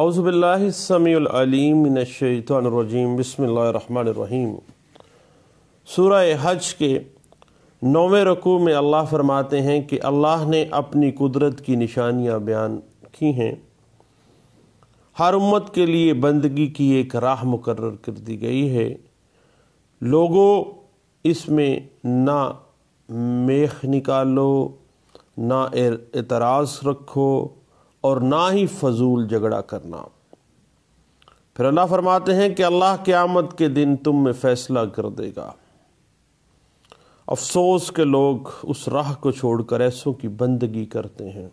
अज़बिल्लासमीम बसमीम सूरह हज के नौवें रकू में अल्लाह फरमाते हैं कि अल्लाह ने अपनी कुदरत की निशानियाँ बयान की हैं हर उम्मत के लिए बंदगी की एक राह मुकर कर दी गई है लोगों इसमें ना मेख निकालो ना एतराज़ रखो और ना ही फजूल झगड़ा करना फिर अल्लाह फरमाते हैं कि अल्लाह क़्यामत के दिन तुम में फ़ैसला कर देगा अफसोस के लोग उस राह को छोड़कर ऐसों की बंदगी करते हैं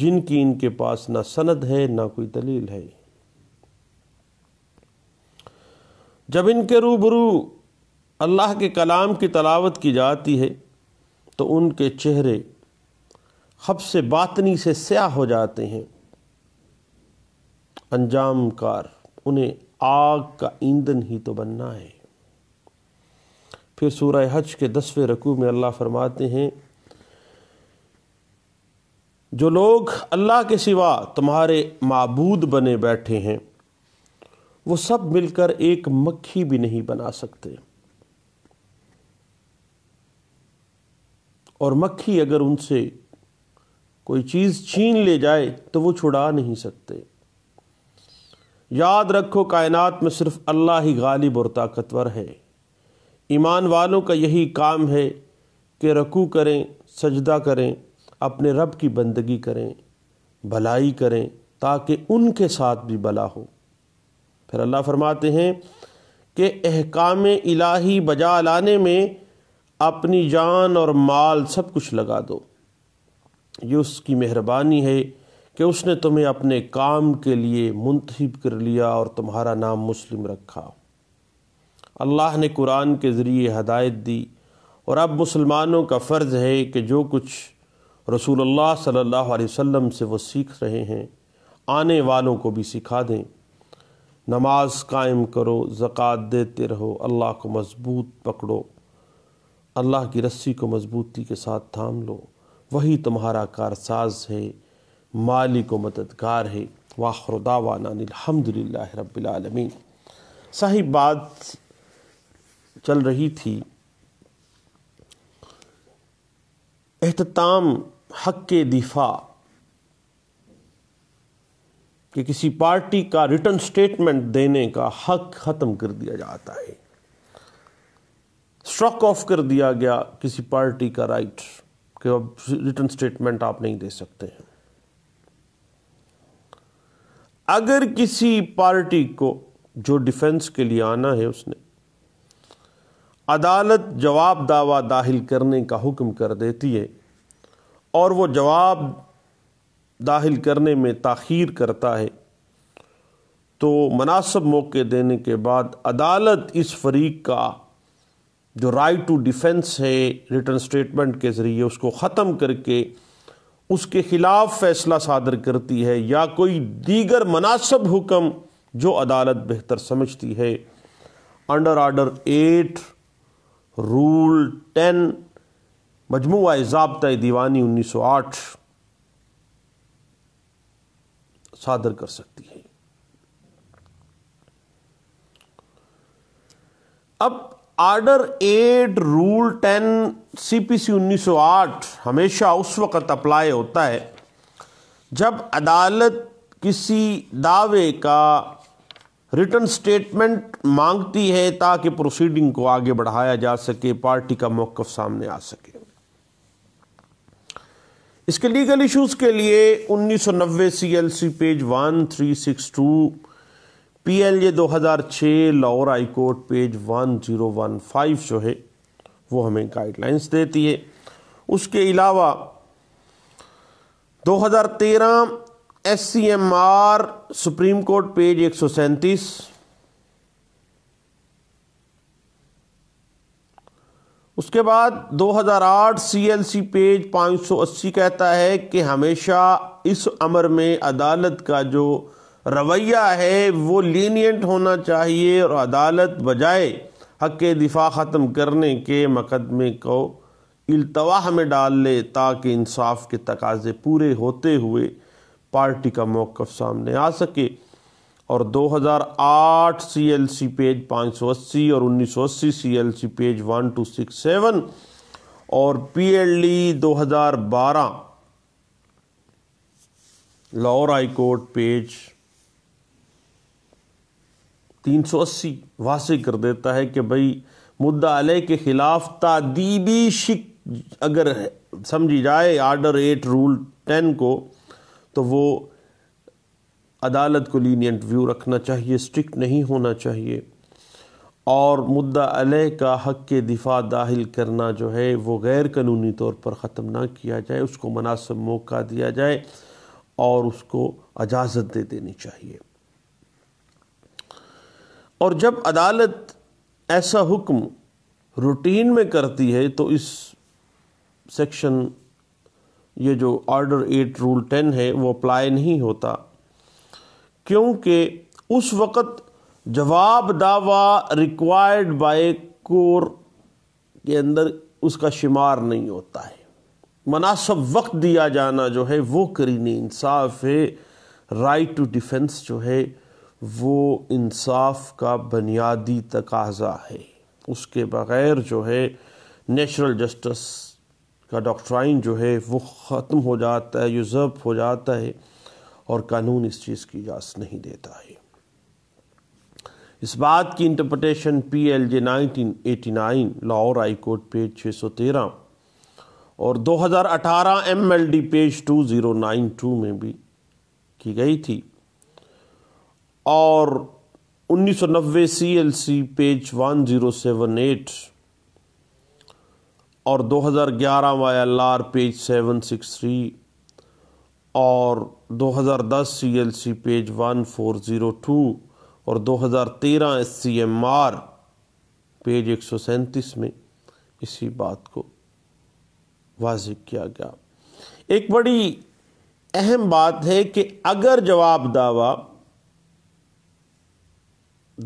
जिनकी इनके पास ना सनद है ना कोई दलील है जब इनके रूबरू अल्लाह के कलाम की तलावत की जाती है तो उनके चेहरे से बातनी से स्याह हो जाते हैं अंजाम कार उन्हें आग का ईंधन ही तो बनना है फिर सूरह हज के दसवें रकू में अल्लाह फरमाते हैं जो लोग अल्लाह के सिवा तुम्हारे मबूद बने बैठे हैं वो सब मिलकर एक मक्खी भी नहीं बना सकते और मक्खी अगर उनसे कोई चीज़ छीन ले जाए तो वो छुड़ा नहीं सकते याद रखो कायनात में सिर्फ अल्लाह ही गालिब और ताकतवर है ईमान वालों का यही काम है कि रकू करें सजदा करें अपने रब की बंदगी करें भलाई करें ताकि उनके साथ भी भला हो फिर अल्लाह फरमाते हैं कि अहकाम इलाही बजा लाने में अपनी जान और माल सब कुछ लगा दो ये उसकी मेहरबानी है कि उसने तुम्हें अपने काम के लिए मुंतब कर लिया और तुम्हारा नाम मुस्लिम रखा अल्लाह ने कुरान के ज़रिए हदायत दी और अब मुसलमानों का फ़र्ज़ है कि जो कुछ रसूलुल्लाह सल्लल्लाहु अलैहि वसल्लम से वो सीख रहे हैं आने वालों को भी सिखा दें नमाज कायम करो ज़क़़त देते रहो अल्लाह को मज़बूत पकड़ो अल्लाह की रस्सी को मज़बूती के साथ थाम लो वही तुम्हारा कारसाज है मालिक व मददगार है वाखरदावाना रबालमीन सही बात चल रही थी अहतमाम हक के दिफा कि किसी पार्टी का रिटर्न स्टेटमेंट देने का हक ख़त्म कर दिया जाता है स्ट्रक ऑफ कर दिया गया किसी पार्टी का राइट कि अब रिटर्न स्टेटमेंट आप नहीं दे सकते हैं अगर किसी पार्टी को जो डिफेंस के लिए आना है उसने अदालत जवाब दावा दाखिल करने का हुक्म कर देती है और वो जवाब दाखिल करने में ताखीर करता है तो मुनासब मौके देने के बाद अदालत इस फरीक का जो राइट टू डिफेंस है रिटर्न स्टेटमेंट के ज़रिए उसको ख़त्म करके उसके ख़िलाफ़ फैसला सादर करती है या कोई दीगर मनासब हुक्म जो अदालत बेहतर समझती है under order eight rule ten मजमू ज़बता दीवानी उन्नीस सौ आठ सादर कर सकती है अब order eight rule ten CPC 1908 हमेशा उस वक़्त अप्लाई होता है जब अदालत किसी दावे का रिटर्न स्टेटमेंट मांगती है ताकि प्रोसीडिंग को आगे बढ़ाया जा सके पार्टी का मौक़ सामने आ सके इसके लीगल इश्यूज के लिए 1990 सीएलसी पेज 1362 दो हजार 2006 लाहौर हाई कोर्ट पेज 1015 जो है वो हमें गाइडलाइंस देती है उसके अलावा 2013 S C M R supreme court page एक सौ सैंतीस उसके बाद 2008 सीएलसी पेज 580 कहता है कि हमेशा इस अमर में अदालत का जो रवैया है वो लीनियंट होना चाहिए और अदालत बजाय हक दिफा ख़त्म करने के मकदमे को अल्तवाह में डाल ले ताकि इंसाफ के तकाजे पूरे होते हुए पार्टी का मौक़ सामने आ सके और 2008 सीएलसी पेज 580 और 1980 सीएलसी पेज 1267 और PLD 2012 Lahore high court page तीन सौ अस्सी वासी कर देता है कि भाई मुद्दा अलह के ख़िलाफ़ तादीबी शिक अगर समझी जाए आर्डर एट रूल टेन को तो वो अदालत को लीनियंट व्यू रखना चाहिए स्ट्रिक्ट नहीं होना चाहिए और मुद्दा अलह का हक के दिफा दाखिल करना जो है वो गैर कानूनी तौर पर ख़त्म ना किया जाए उसको मुनासब मौका दिया जाए और उसको इजाज़त दे देनी चाहिए और जब अदालत ऐसा हुक्म रूटीन में करती है तो इस सेक्शन ये जो ऑर्डर एट रूल टेन है वो अप्लाई नहीं होता क्योंकि उस वक़्त जवाब दावा रिक्वायर्ड बाय कोर के अंदर उसका शुमार नहीं होता है मुनासब वक्त दिया जाना जो है वो करीने इंसाफ है राइट टू डिफेंस जो है वो इंसाफ का बुनियादी तकाजा है उसके बग़ैर जो है नेचुरल जस्टिस का डॉक्ट्राइन जो है वो ख़त्म हो जाता है यूज़र्ब हो जाता है और कानून इस चीज़ की इजाज़त नहीं देता है इस बात की interpretation P L J nineteen eighty nine Lahore high court page छः सौ तेरह और दो हज़ार अठारह M L D page two zero nine two में भी की गई थी और 1990 सीएलसी पेज 1078 और 2011 वाईएलआर पेज 763 और 2010 सीएलसी पेज 1402 और 2013 एससीएमआर पेज एक में इसी बात को वाज किया गया एक बड़ी अहम बात है कि अगर जवाब दावा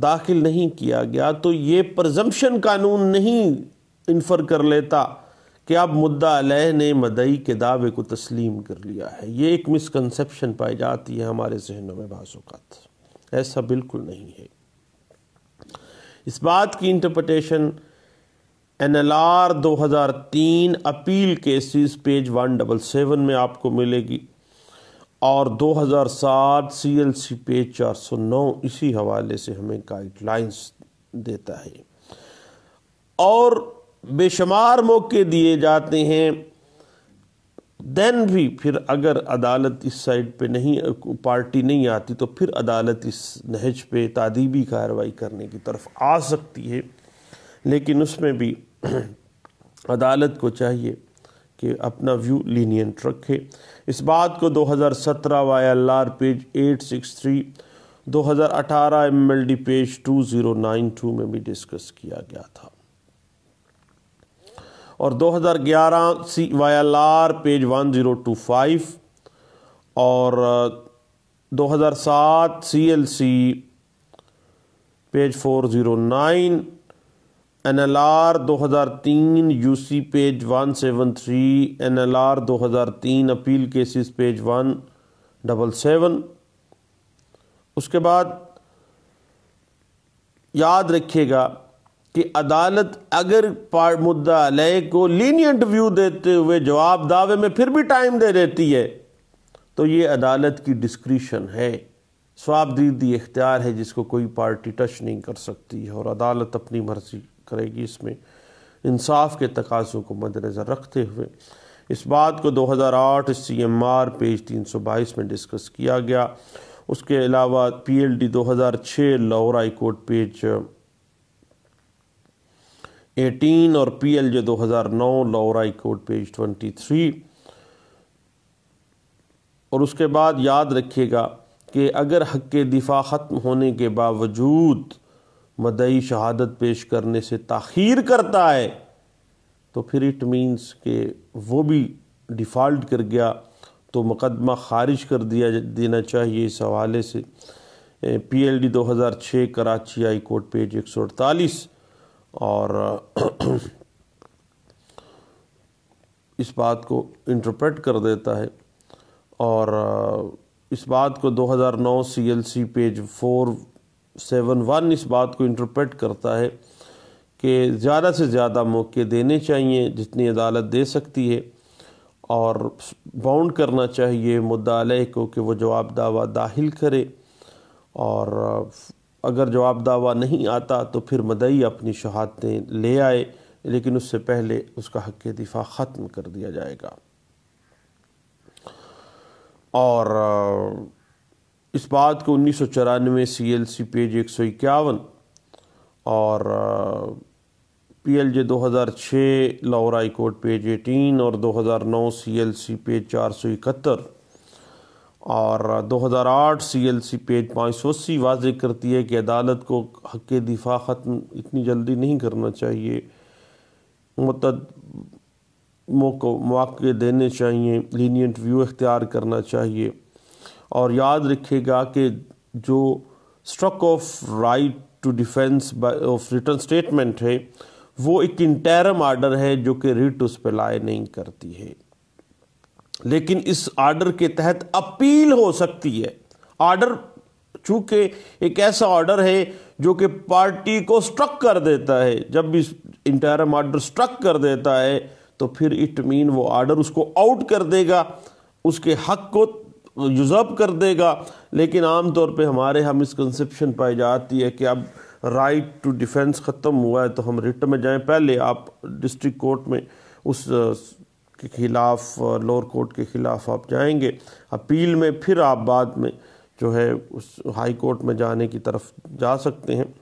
दाखिल नहीं किया गया तो ये प्रजम्पन कानून नहीं इन्फर कर लेता कि अब मुद्दा अलह ने मदई के दावे को तस्लीम कर लिया है ये एक मिसकनसेप्शन पाई जाती है हमारे जहनों में बाज़ात ऐसा बिल्कुल नहीं है इस बात की इंटरप्रटेशन एन एल आर दो हज़ार तीन appeal cases page one double seven में आपको मिलेगी और 2007 सीएलसी पेज 409 इसी हवाले से हमें गाइडलाइंस देता है और बेशुमार मौके दिए जाते हैं देन भी फिर अगर अदालत इस साइड पे नहीं पार्टी नहीं आती तो फिर अदालत इस नहज पे तादीबी कार्रवाई करने की तरफ आ सकती है लेकिन उसमें भी अदालत को चाहिए कि अपना व्यू लीनियंट रखे इस बात को 2017 Y L R page 863 2018 MLD page 2092 में भी डिस्कस किया गया था और 2011 सी वाई आर पेज 1025 और 2007 C L C page 409 N L R दो हज़ार तीन U C page one seven three N L R दो हज़ार तीन appeal cases page one double seven उसके बाद याद रखिएगा कि अदालत अगर मुद्दा लय को लीनियंट व्यू देते हुए जवाब दावे में फिर भी टाइम दे देती है तो ये अदालत की डिस्क्रिशन है स्वाबदीदी इख्तियार है जिसको कोई पार्टी टच नहीं कर सकती है और अदालत अपनी मर्जी करेगी इसमें इंसाफ के तकाज़ों को मद्देनज़र रखते हुए इस बात को 2008 सी एम आर पेज 322 में डिस्कस किया गया उसके अलावा पी एल डी दो हज़ार छः Lahore high court page eighteen और पी एल जे दो हज़ार नौ Lahore high court page twenty three और उसके बाद याद रखिएगा कि अगर हक के दिफा ख़त्म होने के बावजूद मदई शहादत पेश करने से ताखीर करता है तो फिर इट मीन्स के वो भी डिफ़ाल्ट कर गया तो मुकदमा खारिज कर दिया देना चाहिए इस हवाले से पी एल डी दो हज़ार छः कराची हाई कोर्ट पेज एक सौ अड़तालीस और इस बात को इंटरप्रेट कर देता है और इस बात को दो हज़ार नौ C L C page four seven one इस बात को इंटरप्रेट करता है कि ज़्यादा से ज़्यादा मौके देने चाहिए जितनी अदालत दे सकती है और बाउंड करना चाहिए मुद्दालय को कि वो जवाब दावा दाखिल करे और अगर जवाब दावा नहीं आता तो फिर मदई अपनी शहादतें ले आए लेकिन उससे पहले उसका हक दिफा ख़त्म कर दिया जाएगा और इस बात को उन्नीस सौ चौरानवे सी एल सी पेज एक सौ इक्यावन और पी एल जे दो हज़ार छः हाई कोर्ट पेज एटीन और दो हज़ार नौ सी एल सी पेज चार सौ इकहत्तर और दो हज़ार आठ सी एल सी पेज पाँच सौ अस्सी वाज करती है कि अदालत को हक दिफा ख़त्म इतनी जल्दी नहीं करना चाहिए मतद मौक़े देने चाहिए लीनियंट व्यू इख्तियार करना चाहिए और याद रखिएगा कि जो struck off right to defence of return statement है वो एक इंटरम आर्डर है जो कि रिट उस पर लाए नहीं करती है लेकिन इस आर्डर के तहत अपील हो सकती है आर्डर चूंकि एक ऐसा ऑर्डर है जो कि पार्टी को स्ट्रक कर देता है जब भी इंटरम आर्डर स्ट्रक कर देता है तो फिर इट मीन वो आर्डर उसको आउट कर देगा उसके हक को यूज़अप कर देगा लेकिन आम तौर पे हमारे यहाँ मिसकनसप्शन पाई जाती है कि अब राइट टू डिफेंस ख़त्म हुआ है तो हम रिट में जाएं पहले आप डिस्ट्रिक्ट कोर्ट में उस के ख़िलाफ़ लोअर कोर्ट के ख़िलाफ़ आप जाएंगे अपील में फिर आप बाद में जो है उस हाई कोर्ट में जाने की तरफ जा सकते हैं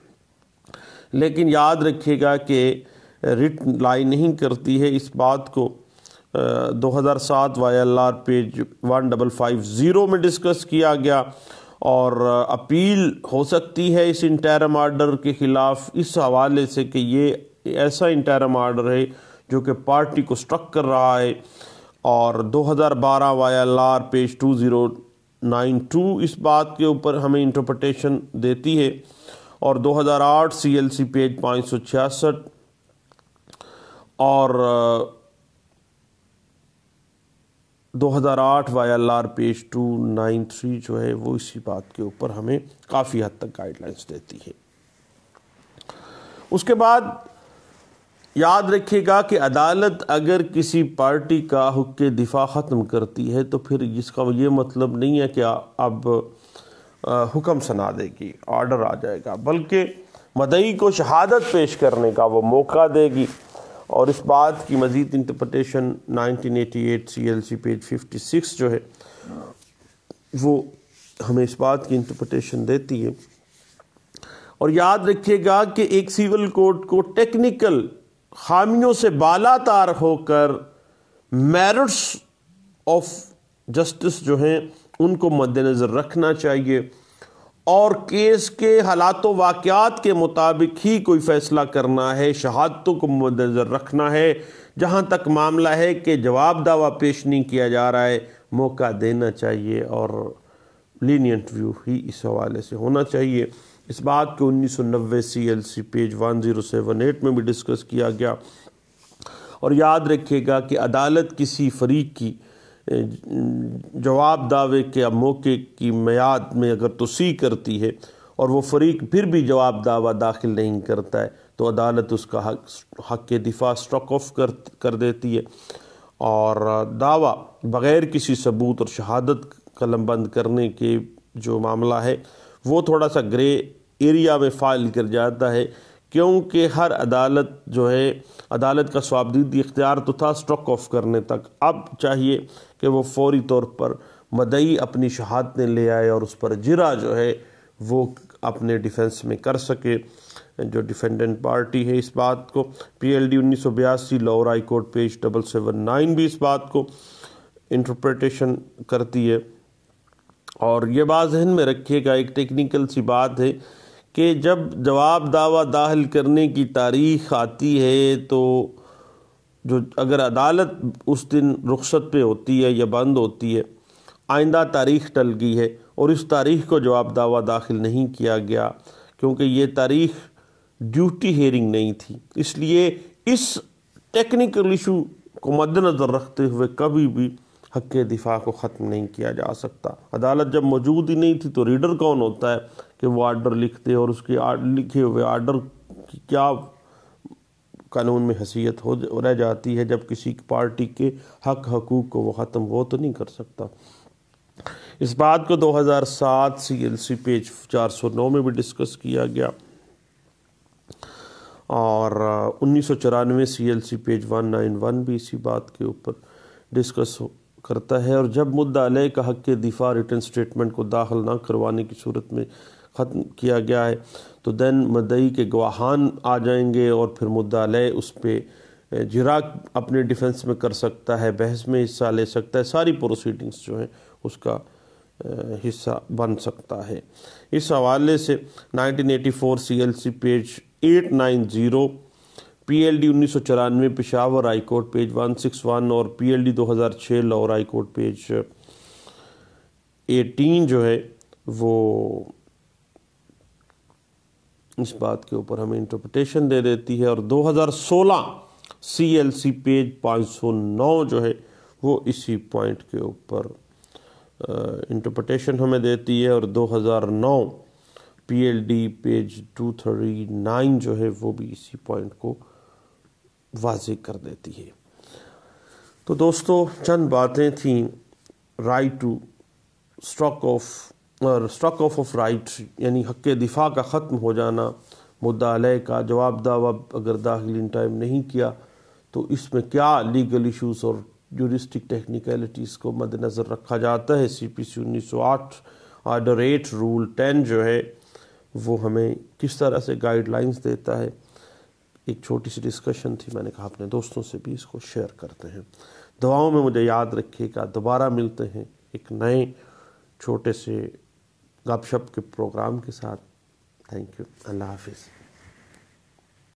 लेकिन याद रखिएगा कि रिट लाई नहीं करती है इस बात को दो हज़ार सात Y L R page one double five zero में डिस्कस किया गया और अपील हो सकती है इस इंटरम आर्डर के ख़िलाफ़ इस हवाले से कि ये ऐसा इंटरम आर्डर है जो कि पार्टी को स्ट्रक कर रहा है और 2012 Y L R page two zero nine two इस बात के ऊपर हमें इंटरप्रटेशन देती है और 2008 सी एल सी पेज पाँच सौ छियासठ और 2008 Y L R page two nine three जो है वो इसी बात के ऊपर हमें काफ़ी हद तक गाइडलाइंस देती है उसके बाद याद रखिएगा कि अदालत अगर किसी पार्टी का हक दिफा ख़त्म करती है तो फिर इसका ये मतलब नहीं है कि अब हुक्म सना देगी ऑर्डर आ जाएगा बल्कि मदई को शहादत पेश करने का वो मौका देगी और इस बात की मज़ीद इंटरप्रटेशन 1988 सीएलसी पेज 56 जो है वो हमें इस बात की इंटरप्रटेशन देती है और याद रखिएगा कि एक सिविल कोर्ट को टेक्निकल खामियों से बाला तार होकर मेरिट्स ऑफ जस्टिस जो हैं उनको मद्देनज़र रखना चाहिए और केस के हालात वाक़ात के मुताबिक ही कोई फ़ैसला करना है शहादतों को मद्दनज़र रखना है जहाँ तक मामला है कि जवाब दावा पेश नहीं किया जा रहा है मौका देना चाहिए और लीनियंट व्यू ही इस हवाले से होना चाहिए इस बात को उन्नीस सौ नब्बे C L C page one zero seven eight में भी डिस्कस किया गया और याद रखिएगा कि अदालत किसी फरीक की जवाब दावे के या मौके की मैद में अगर तोसी करती है और वो फरीक फिर भी जवाब दावा दाखिल नहीं करता है तो अदालत उसका हक हक के दिफा स्टॉक ऑफ कर कर देती है और दावा बग़ैर किसी सबूत और शहादत कलम बंद करने के जो मामला है वो थोड़ा सा ग्रे एरिया में फाइल कर जाता है क्योंकि हर अदालत जो है अदालत का स्वाबदीदी इख्तियार तो था स्ट्रक ऑफ करने तक अब चाहिए कि वो फौरी तौर पर मदई अपनी शहादतें ले आए और उस पर जरा जो है वो अपने डिफेंस में कर सके जो डिफेंडेंट पार्टी है इस बात को पी एल डी उन्नीस सौ बयासी Lahore high court page double seven nine भी इस बात को इंटरप्रटेशन करती है और ये बात जहन में रखिएगा एक टेक्निकल सी बात है कि जब जवाब दावा दाखिल करने की तारीख आती है तो जो अगर अदालत उस दिन रुख्सत पे होती है या बंद होती है आइंदा तारीख टल गई है और इस तारीख को जवाब दावा दाखिल नहीं किया गया क्योंकि ये तारीख ड्यूटी हेयरिंग नहीं थी इसलिए इस टेक्निकल इशू को मद्दनज़र रखते हुए कभी भी हक दिफा को ख़त्म नहीं किया जा सकता अदालत जब मौजूद ही नहीं थी तो रीडर कौन होता है कि वो आर्डर लिखते और उसके लिखे हुए आर्डर की क्या कानून में हैसियत हो रह जाती है जब किसी पार्टी के हक हकूक़ को वो ख़त्म वो तो नहीं कर सकता इस बात को 2007 सीएलसी पेज 409 में भी डिस्कस किया गया और उन्नीस सौ चौरानवे C L C page one nine one भी इसी बात के ऊपर डिस्कस करता है और जब मुद्दा लय का हक के दिफा रिटर्न स्टेटमेंट को दाखिल ना करवाने की सूरत में ख़त्म किया गया है तो दैन मदई के गवाहान आ जाएंगे और फिर मुद्दा लय उस पर जिराक अपने डिफेंस में कर सकता है बहस में हिस्सा ले सकता है सारी प्रोसीडिंग्स जो हैं उसका हिस्सा बन सकता है इस हवाले से 1984 सीएलसी पेज 890 पीएलडी उन्नीस सौ चौरानवे पिशावर हाई कोर्ट पेज 161 और PLD 2006 Lahore high court page 18 जो है वो इस बात के ऊपर हमें इंटरप्रटेशन दे देती है और 2016 सीएलसी पेज 509 जो है वो इसी पॉइंट के ऊपर इंटरप्रटेशन हमें देती है और 2009 पीएलडी पेज 239 जो है वो भी इसी पॉइंट को वाज कर देती है तो दोस्तों चंद बातें थी राइट टू स्टॉक ऑफ और स्ट्रक ऑफ ऑफ राइट यानी हक दिफा का ख़त्म हो जाना मुद्दा लय का जवाब दावा अगर दाखिल इन टाइम नहीं किया तो इसमें क्या लीगल इशूज़ और जुरिस्टिक टेक्निकलिटीज़ को मद्नज़र रखा जाता है सी पी सी उन्नीस सौ आठ आर्डर एट रूल टेन जो है वो हमें किस तरह से गाइडलाइंस देता है एक छोटी सी डिस्कशन थी मैंने कहा अपने दोस्तों से भी इसको शेयर करते हैं दवाओं में मुझे याद रखिएगा दोबारा मिलते हैं एक नए छोटे से गपशप के प्रोग्राम के साथ थैंक यू अल्लाह हाफिज़